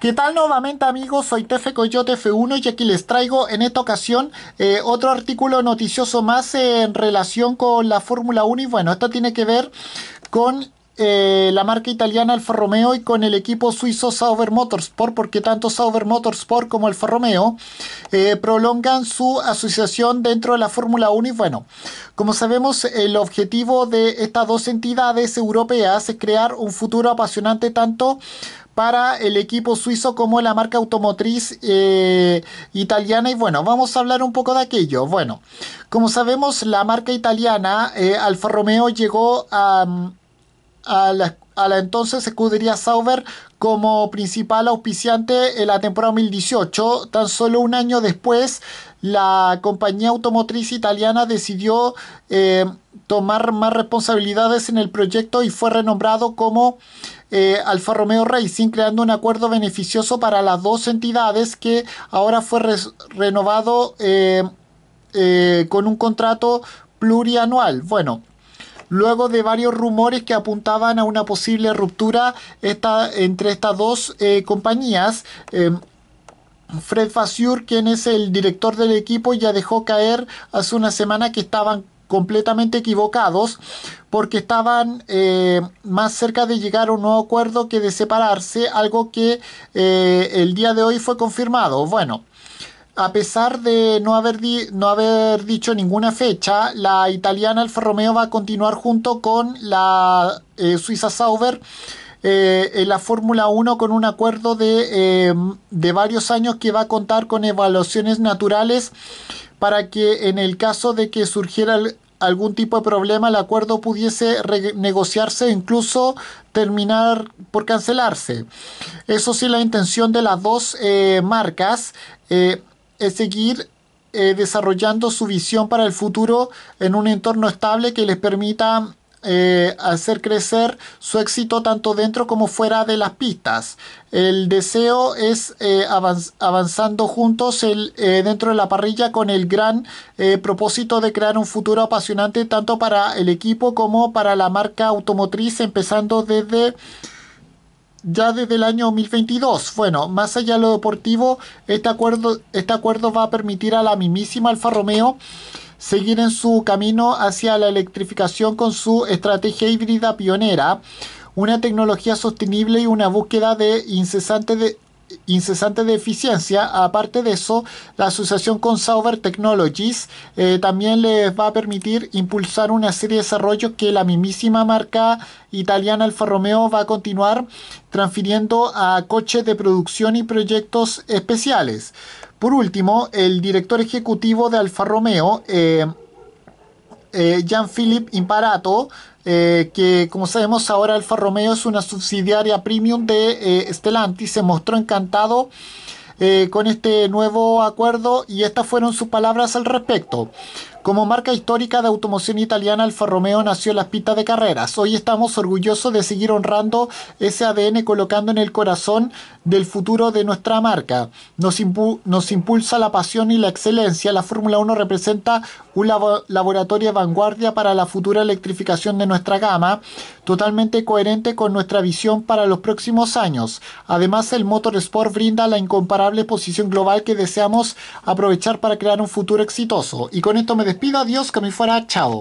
¿Qué tal nuevamente amigos? Soy Tefe Coyote F1 y aquí les traigo en esta ocasión eh, otro artículo noticioso más en relación con la Fórmula 1 y bueno, esto tiene que ver con eh, la marca italiana Alfa Romeo y con el equipo suizo Sauber Motorsport, porque tanto Sauber Motorsport como Alfa Romeo eh, prolongan su asociación dentro de la Fórmula 1. Y bueno, como sabemos, el objetivo de estas dos entidades europeas es crear un futuro apasionante tanto para el equipo suizo como la marca automotriz eh, italiana. Y bueno, vamos a hablar un poco de aquello. Bueno, como sabemos, la marca italiana eh, Alfa Romeo llegó mm, a, la, entonces escudería Sauber como principal auspiciante en la temporada 2018. Tan solo un año después, la compañía automotriz italiana decidió eh, tomar más responsabilidades en el proyecto y fue renombrado como eh, Alfa Romeo Racing, creando un acuerdo beneficioso para las dos entidades que ahora fue renovado eh, eh, con un contrato plurianual. Bueno, luego de varios rumores que apuntaban a una posible ruptura entre estas dos compañías. Em, Fred Fassure, quien es el director del equipo, ya dejó caer hace una semana que estaban completamente equivocados porque estaban eh, más cerca de llegar a un nuevo acuerdo que de separarse, algo que eh, el día de hoy fue confirmado. Bueno, a pesar de no haber, no haber dicho ninguna fecha, la italiana Alfa Romeo va a continuar junto con la eh, Suiza Sauber. en la Fórmula 1 con un acuerdo de, de, varios años que va a contar con evaluaciones naturales para que en el caso de que surgiera algún tipo de problema el acuerdo pudiese renegociarse e incluso terminar por cancelarse. Eso sí, la intención de las dos eh, marcas eh, es seguir eh, desarrollando su visión para el futuro en un entorno estable que les permita eh, hacer crecer su éxito tanto dentro como fuera de las pistas. El deseo es eh, avanzando juntos el, eh, dentro de la parrilla con el gran propósito de crear un futuro apasionante tanto para el equipo como para la marca automotriz, empezando desde ya desde el año 2022. Bueno, más allá de lo deportivo, este acuerdo, este acuerdo va a permitir a la mismísima Alfa Romeo seguir en su camino hacia la electrificación con su estrategia híbrida pionera, una tecnología sostenible y una búsqueda de incesante de incesante de eficiencia. Aparte de eso, la asociación con Sauber Technologies eh, también les va a permitir impulsar una serie de desarrollos que la mismísima marca italiana Alfa Romeo va a continuar transfiriendo a coches de producción y proyectos especiales. Por último, el director ejecutivo de Alfa Romeo, eh, Jean-Philippe eh, Imparato, eh, que como sabemos ahora Alfa Romeo es una subsidiaria premium de eh, Stellantis, se mostró encantado con este nuevo acuerdo y estas fueron sus palabras al respecto. Como marca histórica de automoción italiana, Alfa Romeo nació en las pistas de carreras. Hoy estamos orgullosos de seguir honrando ese ADN colocando en el corazón del futuro de nuestra marca. Nos, impulsa la pasión y la excelencia. La Fórmula 1 representa un laboratorio de vanguardia para la futura electrificación de nuestra gama, totalmente coherente con nuestra visión para los próximos años. Además, el Motorsport brinda la incomparable posición global que deseamos aprovechar para crear un futuro exitoso. Y con esto me a adiós, que me fuera, chao.